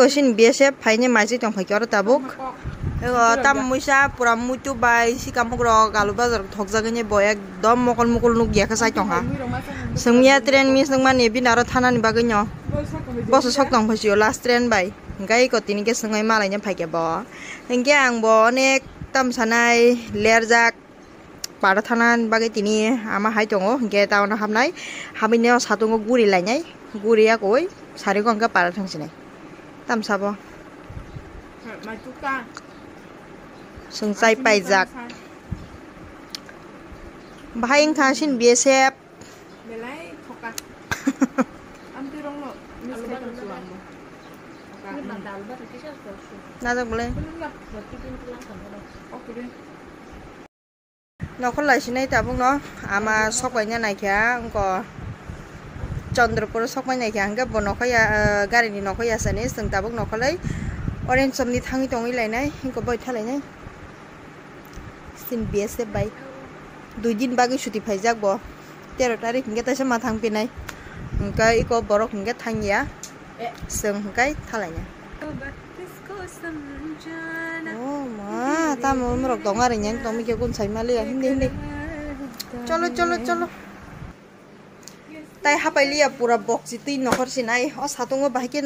কৈছিল B S F ফাইনে মাজে ঠকি আৰু তাবুক তাম মইছা পুৰা মুইটো বাই চি কামুক ৰ গালো বা ঠক যাগিনে বই একদম মকল মকল নো গিয়াকে চাই টঙা চঙিয়া ট্ৰেইন মিছ নং মানে এবিন আৰু থানা নিবাগৈ ন বছৰ চক টং ফাইছো লাষ্ট ট্ৰেইন বাই গাই কটিনিকে চঙাই মালাইনে ফাইকে বেংকে আংব অনেক তাম চানাই লেৰ যাক পাৰ থানা নিবাগৈ তিনি আমাৰ হাই টঙো গে টাউনত হাবনাই হাবিনে চাটোঙক গুৰি লাইনাই গুৰিয়া কৈ চাৰি ตำซาบอมาจุกตาสงสัยไปจากบ้ายังคาชินเบียเซฟเลไรกอันตรงนี้น่าจะเลยเราคนไหลชินได้แต่พวกเนาะอามาซอกไปเนี่ยไหนแค่ก่อ চন্দ্রপুর সকমাইনাইকে হাঙ্গা ব নখয়া গাড়িনি নখয় আসানি जों दाबो नखलै অরেঞ্জ সমনি থাঙি টঙি লাইনাই হিংকো বই থালাইনাই সিন বিএসএ বাই দুই দিন বাকি ছুটি ফাই যাক ব তেরো তারিখ হিংগে তাইসে মা থাংপিনাই হিংকা ইক বরক হিংগে থাঙিয়া जों হিংকাই থালাইনা ও মা তামরক দং আরিনা দমিকে গুনসাই মালিয়া হিন্দি হিন্দি চলো চলো চলো তাই হাপাইলি পুরা বক্সি তুই নকরছি নাই ও সাতুঙ্গ বাইকে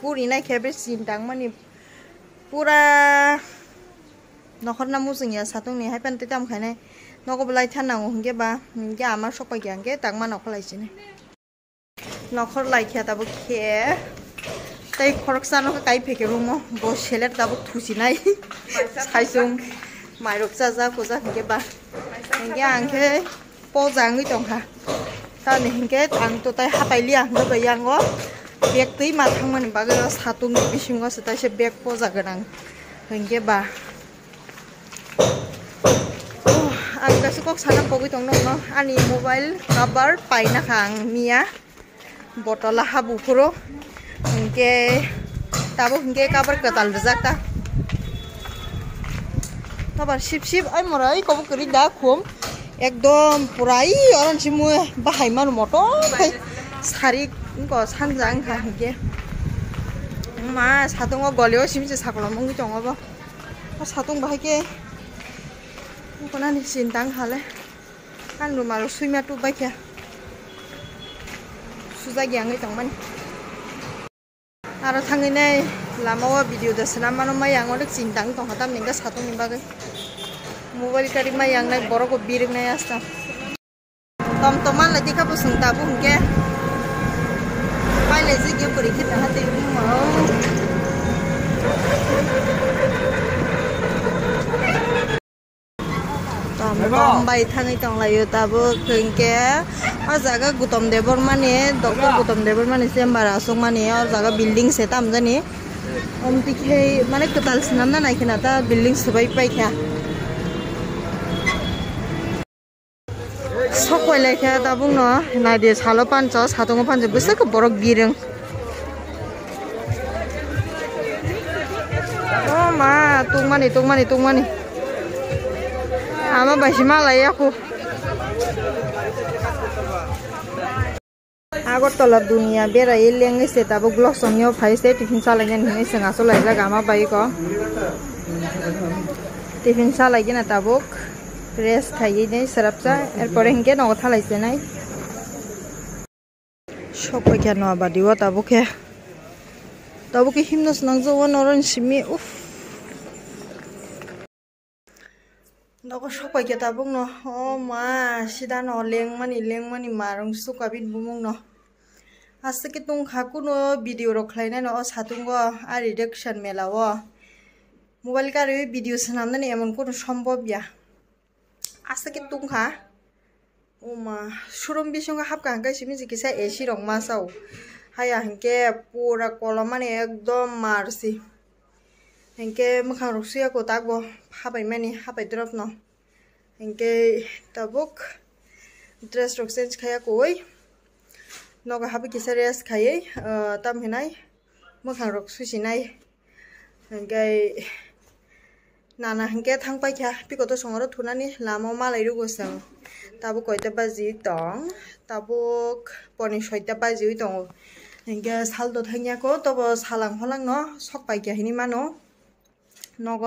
পুরি নাই খেবে চিন্তাং মানে পুরা নখর নামু সিংয়া সাতুং নিহাই পেন তে দাম খাইনে নকবলাই থানাও বা নিগে আমার সপা গিয়াঙ্গে তাক মা নকলাইছি নে নখর লাইখিয়া তাবো খে তাই খরকসান কাই ফেকে রুম ব ছেলের তাবো থুসি নাই সাইসুং মাইরক সাজা কোজা হংগে বা হংগে আংখে ta nihin ke ang to tay hapay liang do bayang ko bag tay matang man bago na sa tung bisim ko sa tay siya bag po sa ganang hindi ba ang kasi ko sana po itong nung no ani mobile cover pay na kang miya botol ha bukuro hindi tapo hindi cover katal bezak ta Tabar sip sip ay mo ra ay kabo kuri da kum একদম পুরাই অরণ সিমু Baha'i মানু মত সারি সানজাং হাঁকে মা সাতং গলেও সিমছে সাকলমঙ্গি টব সাতং বাহাইকে চিন্তাং হালে কানলুম আর সুইমা টুক বাইকে সুজা গিয়াঙে তংমান আর থাঙে নাই লামাও ভিডিও দেশ না মানো মাই চিন্তা চিন্তাং তহাতাম নিগা সাতং নিবাগে mobile kari ma yang naik borok biring na yasta tom toman lagi kapu sungta bung ke pai lagi gitu perikit nah hati ibu mau tom tom bai thani tong layu tabu kengke और जगह गौतम देवर माने doctor Gautam देवर माने से मारा सो माने और जगह building से ताम जाने ओम तिखे माने कताल सिनाम ना नाइखे ना ता बिल्डिंग सुबाई पाइखा poila tabung no na de salo satu ngopan pancho busa ke borok bireng oh ma tung mani tung mani tung mani ama basi mala ya ku আগর তলা দুনিয়া বেড়া এই লেঙ্গেছে তারপর গ্লক সঙ্গেও ফাইছে টিফিন চালাইগে নিয়ে সেঙা চলাইলে গামা বাইক টিফিন lagi না রেস খাইয়ে নেই সারাপচা এরপরে হিংকে নগথা লাগছে নাই সবাই কেন আবার দিব তাবুকে তাবুকে হিমন নাংজব নরন সিমি উফ নক সবাই কে তাবুক ন ও মা সিদা মানে লেংমানি লেংমানি মারং সুকাবিন বুমুং ন আজকে তুং হাকুনো ভিডিও রখলাইনাই ন সাতুঙ্গ আর রিডাকশন ও মোবাইল কারে ভিডিও সামনে এমন কোনো সম্ভব ইয়া আছে কিন্তু খা ও মা সুরম বিষঙ্গে হাফ কাহাঙ্কা সিমি চিকিৎসা এসি রং মাসাও হাই আহকে পুরা কলম মানে একদম মারছি হেঙ্কে মুখা রকসি আকো তাকব হাবাই মানে হাফাই দ্রব ন হেঙ্কে তাবুক ড্রেস রক চেঞ্জ খাই আকো ওই নগা হাফে কিসা রেস খাই তাম হেনাই মুখা রকসুছি নাই হেঙ্কে নানা হাঙ্কে থাং পাই খা পি কত সঙ্গত থুনা নি লাম মাল এরু তাবো কইতা পা জি তং তাবো পনি সৈতা পা জি তং হেঙ্কে সাল তো থাঙ্গিয়া কো তব সালাং হলাং ন সক পাই হিনি মানো নগ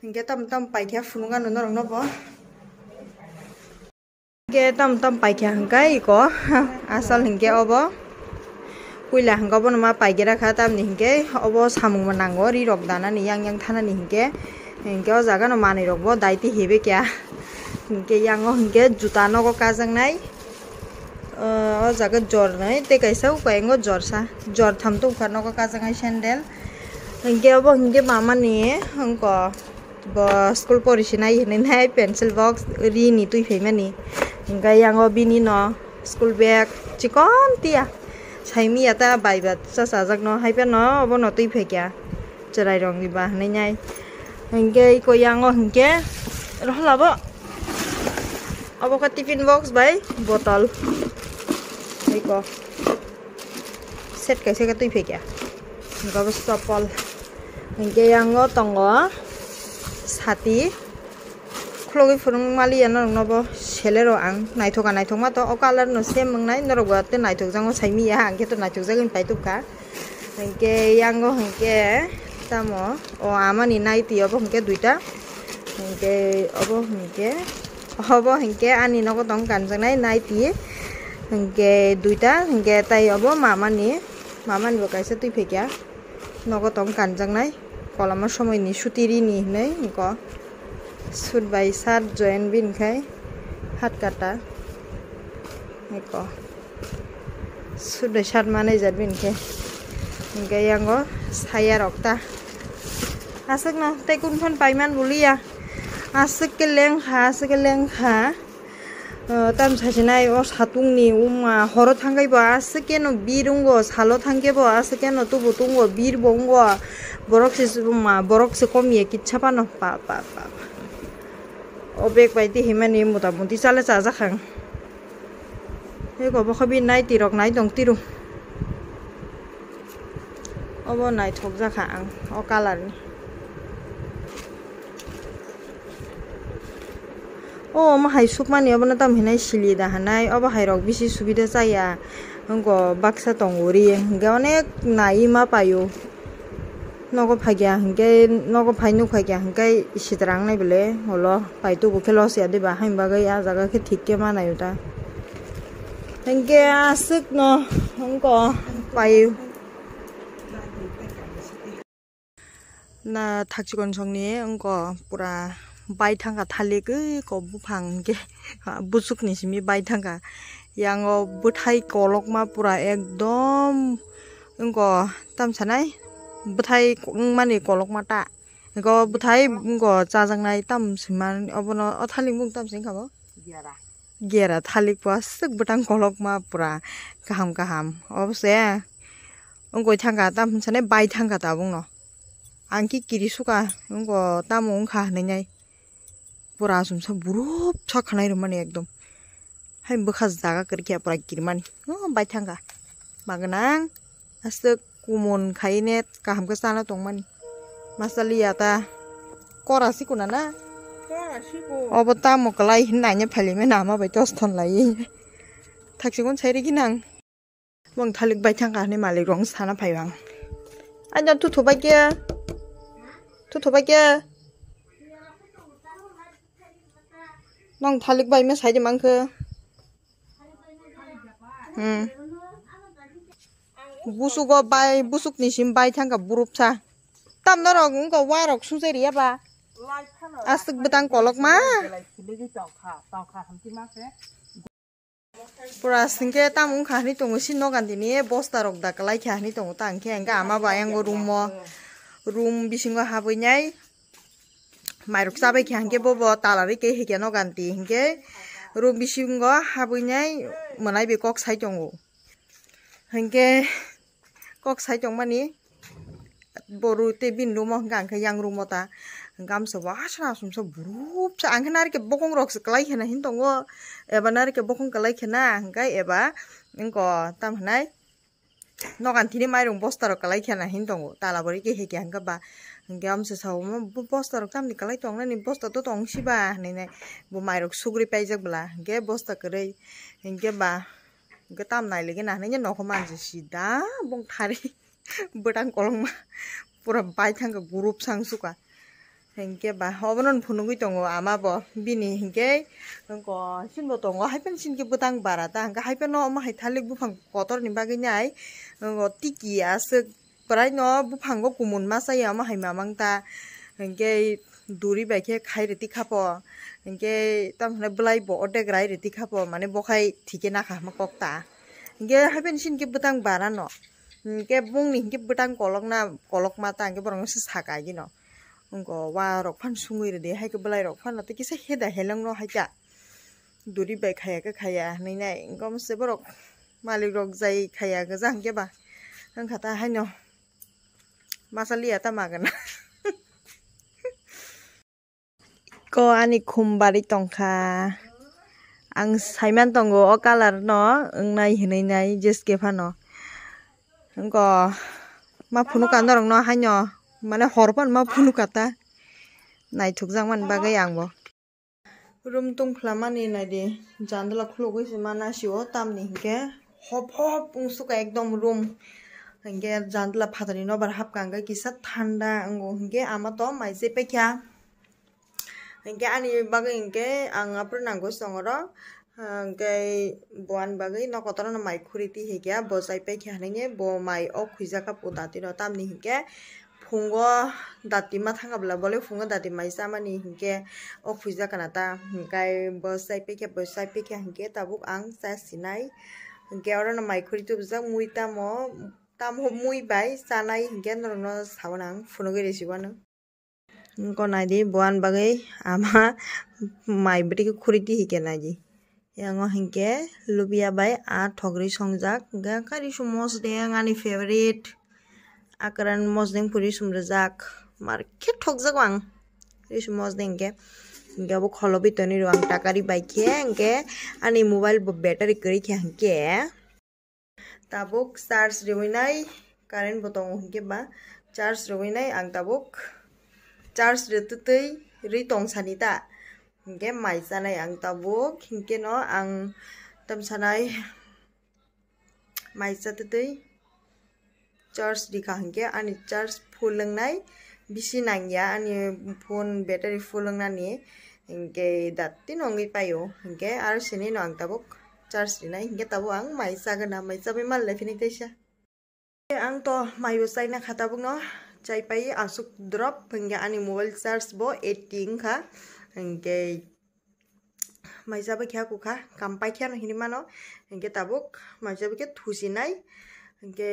হেঙ্কে তাম তাম পাই খা গান নন রং নব হেঙ্কে তাম তাম পাই খা হাঙ্কা ই ক আসল হেঙ্কে অব কুইলা হাঙ্কা অব নমা পাইকে রাখা তাম নিহিঙ্কে অব সামুমা নাঙ্গ রি রক দানা নি ইয়াং থানা নিহিঙ্কে हिंके जगह न मानी रखब दायित्व हेबे क्या हिंके यांग हिंके जूता नको काजंग नहीं और जगह जोर नहीं ते कैसा उपाएंगो जोर सा जोर थम तो उखर नको काजंग है सैंडल हिंके अब हिंके मामा नहीं हमको स्कूल पढ़ीना नहीं पेंसिल बॉक्स री नहीं तुई फेमे नहीं हिंका यांगो भी नहीं न स्कूल बैग चिकन तिया ছাইমি এটা বাইবা চাচাজাক ন হাইপা ন অব নতই ফেকিয়া চৰাই ৰং দিবা হানে নাই Hình kê cô giang ngon hình kê Rõ là bó Ở bó cái tiffin box bấy Bó tờ luôn Đấy có Xét cái xe cái tui phê kìa Mình có bó stop bó Hình kê giang ngon tổng ngó Sá tí Khu lô cái phương mà lì nó nó bó Xe lê rồi ăn Này thuộc à này thuộc mà tổ Ở cá lần nó xem mừng này Nó rồi bó tên này thuộc ra ngon xay mì à Hình kê tổ này thuộc ra ngon bài tục cả Hình kê giang ngon hình kê তামো ও আমা নিনাই তি of হুমকে দুইটা হুমকে হব হুমকে হব হুমকে আনি নক তং কানজাং নাই নাই তি হুমকে দুইটা হুমকে তাই হব মামা নি মামা নিব কাইছে তুই ফেকিয়া নক তং কানজাং নাই কলামার সময় নি সুতিরি নি হিনে হুমক সুট বাই সাত জয়েন বিন খাই হাত কাটা হুমক সুট বাই সাত মানে যাত বিনকে গেয়াঙ্গ সায়া রক্তা আছে না পাই ইমান বলিয়া আছে কে লেংখা আছে কে লেংখা তাম চাইছে নাই অ সাতুং নি উমা হৰ থাঙাইব আছে কেন বীৰ ছাল থাঙিব আছে কেন তুবু তুংগ বীৰ বংগ বৰকচে উমা বৰকচে কমিয়ে কিচ্ছা পান পা পা পা অবেগ পাইতে সিমান এই মোটামুটি চালে চাজা খাং সেই কব খবি নাই তিৰক নাই দং তিৰু অব নাই থকজাখা আং অ কালাৰ अ मा हाइ सुकमानि अब दाम हिनाय सिलि दाहानाय अब हाइरक बिसि सुबिदा जाया हंगो बाक्सा दंगरि हिंगे अनेक नायि मा पायो नगो फागिया हिंगे नगो फाइनु फागिया हिंगे इसिद्रां नायबले हल पाइतु बुखे लस या देबा हाइमबा गै आ जागा के ठिकके मानायो दा हिंगे आसुक न हंगो पायो ना थाकजिगन संनि अंग पुरा ใบทังกัทะเลก็กบุพังเกะบุษุกนี่ใช่ไหใบทังกับยังก็บุทัยกอลกมาปุระเอกดอมอุ้งก็ตามฉันไงบุทัยมันนี่กอลกมาตะแล้วก็บุทัยอุ้งก็จ้าจังไงตามสิมันเอาปนเอาทลิลมุงตามสิงคับเกียร์ะเกียร์ะทะเลกว่าสึกบุตังกอลกมาปุระกะหำกะหำเอาเสียอุ้งก็ทางกับตามฉันไงใบทังกัตาบุ้งเนาะอังกิกิริสุกะอุ้งก็ตามอุ้งขาเนี่ย পুরা আসুম সব বুরুপ ছাখানাই রমানি একদম হাই বখাস জাগা করে কি পুরা গিরমানি ও বাইথাঙ্গা বাগনাং আসতে কুমন খাইনে কাহামকে সানা তংমানি মাসালিয়া তা করাসি কোনা না অব তামকলাই নাইনে ফালিমে নামা বাই তস্তন লাই থাকসিগুন ছাইরে কি নাং বং থালিক বাইথাঙ্গা হানি মালিক রং সানা ফাইবাং আইনা তুথবাই কে তুথবাই কে น้องทาลิกใบไม่ใช่จะมั้งคืออืมบุษุกใบบุษุกนิชิมใบทั้งกับบุรุษชาตามนรกงก็ว่ารอกซูเเรียบะาอาสึกบตังกอลกมาปราสิงเกตามุงขานี่ตรงชินนกันทีนี้บอสตารกดักไล่ขานี่ตรงตั้งแข่งก็อามาบายังก็รุมมอรุมบิชิงก็หาไปไง마이룩사베기한개보보따라베게해게노간디한게룸비쉬운거하부냐이뭐나이비꼭사이정고한게꼭사이정만이보루때빈루머한강그양루머다감서와시나숨서무릎안하나르게보공럭스클라이해나힌동고에바나르게보공클라이해나한가에바인거땀하나이너간티니마이롱보스타로클라이해나힌동고따라버리게해게한가봐 gam se sao mo bu bosta rok tam nikalai tong na ni bosta to tong ba ne ne bu mai rok sugri pai jak bla ge bosta kare ge ba ge tam nai le ge na ne no bong thari budang kolong ma pura bai thang ge group sang suka hengke ba obonon phunugui ama bo bini hengke ko sinbo tongo haipen sinke budang bara ta hengka pen no ma bu pang kotor ni ge nyai tiki asik ปรายนาะบุพังก็กุมุนมาใส่ยามาให้มามังตาเงี้ยดูรีแบบแค่ใครเรติข้าพอเงี้ยกตั้งแต่บลายบอกเด็กไรเรติข้าพอมันเนี่บอกใครที่เกน่าขามากอกตาเงี้ยให้เป็นชิ้นแกบุตังบาลานเนะเงี้ยบุ้งนี่แกบุตังกอลกน่ากอลกมาตาเห็นแกบังสิสากายินาะมันก็ว่ารอกพันสูงเลยเดี๋ยวให้กับบลายรอกพันแล้วต่ก็เสียดายเห็นลังนาะให้จ้ะดูรีแบบขยะก็ขยะในในก็มันเสียบรอกมาเลยรอกใจขยะก็จังแกบ้างทั้งขัดตาให้เนาะมาเマサリア玉มากันนะก็อันนี้คุมบาริตองค่ะอังไซมันตองโกออกาลาร์เนาะอังในในในเจสเกพานเนาะงก็มาพูนุกันตรงเนาะให้เนาะมันหอร์ปันมาพูนุกัตตาไหนถูกจังมันบางกอยังบ่รุมตุงพลามันนี่ไหนดีจานตะละคลุกไวสิมานาชิวตามนี่แกฮอบฮอบปุงสุกเอกดอมรุม হেংগে জানলা ফাটনি ন বাৰ হাপ কাংগে কিছা ঠাণ্ডা অংগ হেংগে আমাৰ তো মাইজে পেখিয়া হেংগে আনি বাগে হেংগে আঙাপুৰ নাংগো চঙৰ হেংগে বোৱান বাগে ন কতৰ ন মাই খুৰীতি Hagia বজাই পাই খিয়া নেঙে ব মাই অ খুইজাকা পু দাঁতি ন তামনি হেংগে ফুংগ দাঁতিমা থাকা বোলা বলে ফুংগ দাঁতি মাইছা মানে হিংকে অ খুইজা কানা তা হিংকাই বচাই পেখিয়া বচাই পেখিয়া হিংকে তাবুক আং চাই চিনাই হিংকে আৰু মাইখুৰীটো বুজা মই তা মই tam hom mui bai sanai gen rono sawang phono gere jibana ko nai de boan bagai ama mai beti ko khuri ti hike nai ji yang hinke lubia bai a thogri songjak ga kari sumos de ngani favorite akaran mosdeng puri sumrajak mar ke thogjak wang ris mosdeng ke gabo kholobi tani ruang takari bai ke nge ani mobile battery kari ke nge tabuk stars rewinai karen botong hingke ba charge rewinai ang tabuk charge retutei ritong sanita hingke mai sanai ang tabuk hingke no ang tam sanai mai satutei charge dikha hingke ani charge phulang nai bisi nangya ani phone battery phulang na ni hingke datti nongi payo hingke ar sini no ang tabuk charge na inge tabu ang mai sa gana mai sa be mal le phine te sha e ang to mai u sai na khata bu no chai pai asuk drop phenge ani mobile charge bo 18 kha inge mai sa be kha ku kha kam pai kha no hini mano inge tabuk mai sa be ke thusi nai inge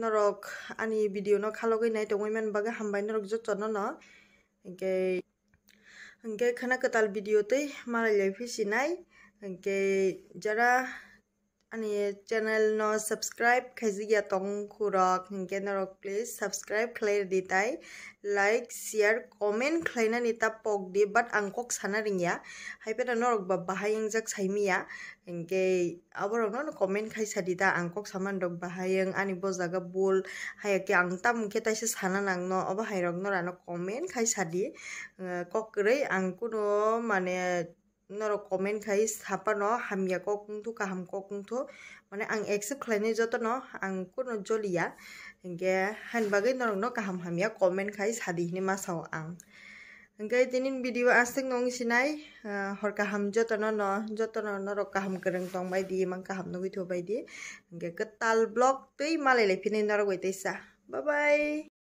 norok ani video no khalo gai nai tongai man baga hambai norok jo chono no inge inge khana katal video te mara le phisi nai Oke, jara ani channel no subscribe kaisi ya tong kurang hingke narok please subscribe clear ditai like share comment kleina nita pog di but angkok sana ring ya hai pera norok ba bahayang saya saimi ya hingke abor no comment comment kaisa dita angkok sama dok bahayang ani bos zaga bol. hai ke mungkin ke taisa sana nang no oba hai rok no comment kaisa di kok kere angku no mane नर comment खाइ थापा न हामिया को कुंथु काहाम को कुंथु माने आं accept खलाइनि जत न आं कुन जलिया गे हान बागै नर न काहाम हामिया कमेन्ट खाइ सादिहिनि मासाव आं गे दिनिन भिदिअ आसिं नङ सिनाय हर काहाम जतन न जतन नर काहाम करें तं बाय दि मां काहाम नगै थौ बाय दि गे कताल ब्लक तै मालाय लाइफिनि नर गय तैसा बाय बाय